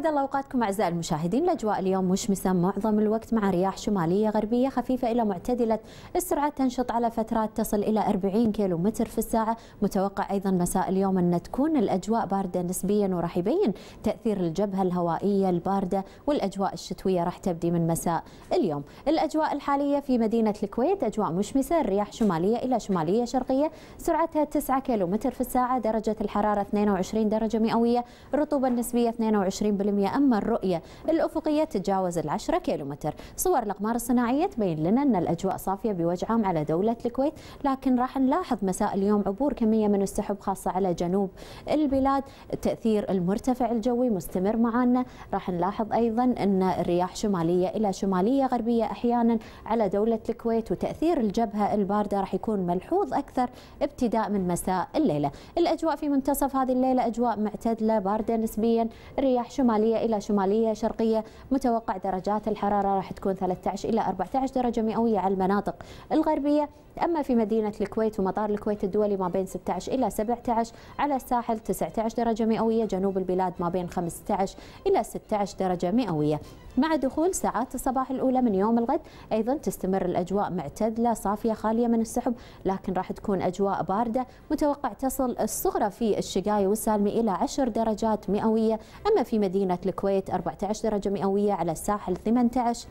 سعد الله اوقاتكم اعزائي المشاهدين الاجواء اليوم مشمسه معظم الوقت مع رياح شماليه غربيه خفيفه الى معتدله السرعه تنشط على فترات تصل الى 40 كيلو متر في الساعه متوقع ايضا مساء اليوم ان تكون الاجواء بارده نسبيا وراح يبين تاثير الجبهه الهوائيه البارده والاجواء الشتويه راح تبدي من مساء اليوم الاجواء الحاليه في مدينه الكويت اجواء مشمسه الرياح شماليه الى شماليه شرقيه سرعتها 9 كيلو متر في الساعه درجه الحراره 22 درجه مئويه الرطوبه النسبيه 22 أما الرؤية الأفقية تتجاوز العشرة كيلومتر صور الأقمار الصناعية تبين لنا أن الأجواء صافية بوجه عام على دولة الكويت لكن راح نلاحظ مساء اليوم عبور كمية من السحب خاصة على جنوب البلاد تأثير المرتفع الجوي مستمر معنا راح نلاحظ أيضا أن الرياح شمالية إلى شمالية غربية أحيانا على دولة الكويت وتأثير الجبهة الباردة راح يكون ملحوظ أكثر ابتداء من مساء الليلة الأجواء في منتصف هذه الليلة أجواء معتدلة باردة نسبيا رياح شمالية شمالية إلى شمالية شرقية متوقع درجات الحرارة راح تكون 13 إلى 14 درجة مئوية على المناطق الغربية أما في مدينة الكويت ومطار الكويت الدولي ما بين 16 إلى 17 على الساحل 19 درجة مئوية جنوب البلاد ما بين 15 إلى 16 درجة مئوية مع دخول ساعات الصباح الأولى من يوم الغد أيضا تستمر الأجواء معتدلة صافية خالية من السحب لكن راح تكون أجواء باردة متوقع تصل الصغرى في الشقاية والسالمي إلى 10 درجات مئوية أما في مدينة الكويت 14 درجة مئوية على الساحل 18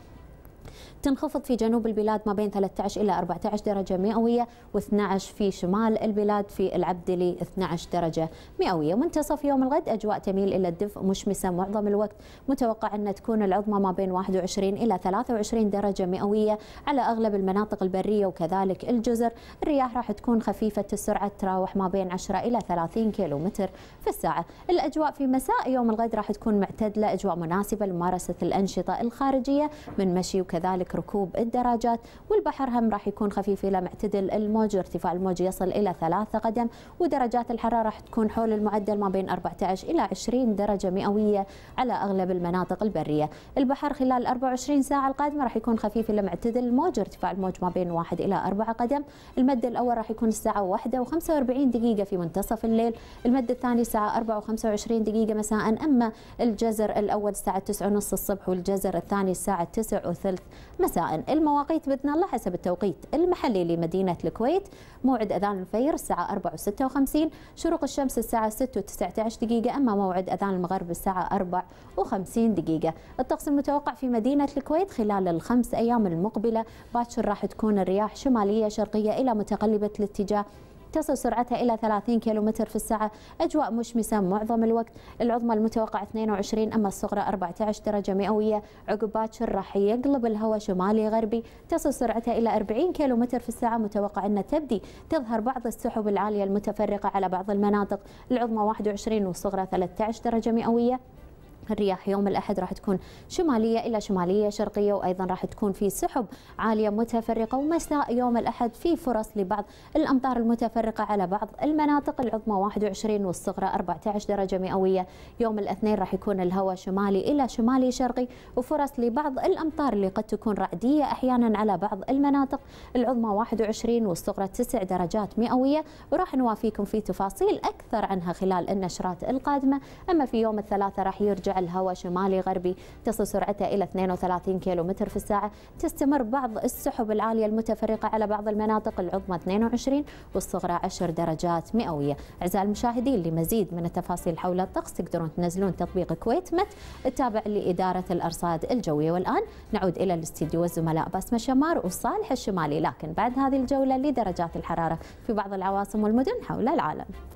تنخفض في جنوب البلاد ما بين 13 إلى 14 درجة مئوية و12 في شمال البلاد في العبدلي 12 درجة مئوية منتصف يوم الغد أجواء تميل إلى الدفء مشمسة معظم الوقت متوقع أن تكون العظمى ما بين 21 إلى 23 درجة مئوية على أغلب المناطق البرية وكذلك الجزر الرياح راح تكون خفيفة السرعة تراوح ما بين 10 إلى 30 كيلو متر في الساعة الأجواء في مساء يوم الغد راح تكون معتدلة أجواء مناسبة لممارسة الأنشطة الخارجية من مشي وكذلك وكذلك ركوب الدراجات والبحر هم راح يكون خفيف إلى معتدل الموج ارتفاع الموج يصل إلى ثلاثة قدم ودرجات الحرارة راح تكون حول المعدل ما بين 14 إلى 20 درجة مئوية على أغلب المناطق البرية البحر خلال 24 ساعة القادمة راح يكون خفيف إلى معتدل الموج ارتفاع الموج ما بين 1 إلى 4 قدم المد الأول راح يكون الساعة 1 و45 دقيقة في منتصف الليل المد الثاني الساعة 4 و25 دقيقة مساء أما الجزر الأول الساعة 9:30 الصبح والجزر الثاني الساعة 9:30 مساء المواقيت بإذن الله حسب التوقيت المحلي لمدينة الكويت موعد أذان الفير الساعة 4 و56 شروق الشمس الساعة 6 و19 دقيقة أما موعد أذان المغرب الساعة 4 و50 دقيقة الطقس المتوقع في مدينة الكويت خلال الخمس أيام المقبلة باكر راح تكون الرياح شمالية شرقية إلى متقلبة الاتجاه تصل سرعتها إلى 30 كم في الساعة أجواء مشمسة معظم الوقت العظمى المتوقعة 22 أما الصغرى 14 درجة مئوية عقب باكر راح يقلب الهواء شمالي غربي تصل سرعتها إلى 40 كم في الساعة متوقع أن تبدي تظهر بعض السحب العالية المتفرقة على بعض المناطق العظمى 21 والصغرى 13 درجة مئوية الرياح يوم الأحد راح تكون شمالية إلى شمالية شرقية وأيضا راح تكون في سحب عالية متفرقة ومساء يوم الأحد في فرص لبعض الأمطار المتفرقة على بعض المناطق العظمى 21 والصغرى 14 درجة مئوية يوم الاثنين راح يكون الهواء شمالي إلى شمالي شرقي وفرص لبعض الأمطار اللي قد تكون رعدية أحيانا على بعض المناطق العظمى 21 والصغرى 9 درجات مئوية وراح نوافيكم في تفاصيل أكثر عنها خلال النشرات القادمة أما في يوم الثلاثاء راح يرجع الهواء شمالي غربي تصل سرعتها إلى 32 كيلومتر في الساعة تستمر بعض السحب العالية المتفرقة على بعض المناطق العظمى 22 والصغرى 10 درجات مئوية أعزائي المشاهدين لمزيد من التفاصيل حول الطقس تقدرون تنزلون تطبيق كويت مت التابع لإدارة الأرصاد الجوية والآن نعود إلى الاستديو الزملاء بسمة شمار وصالح الشمالي لكن بعد هذه الجولة لدرجات الحرارة في بعض العواصم والمدن حول العالم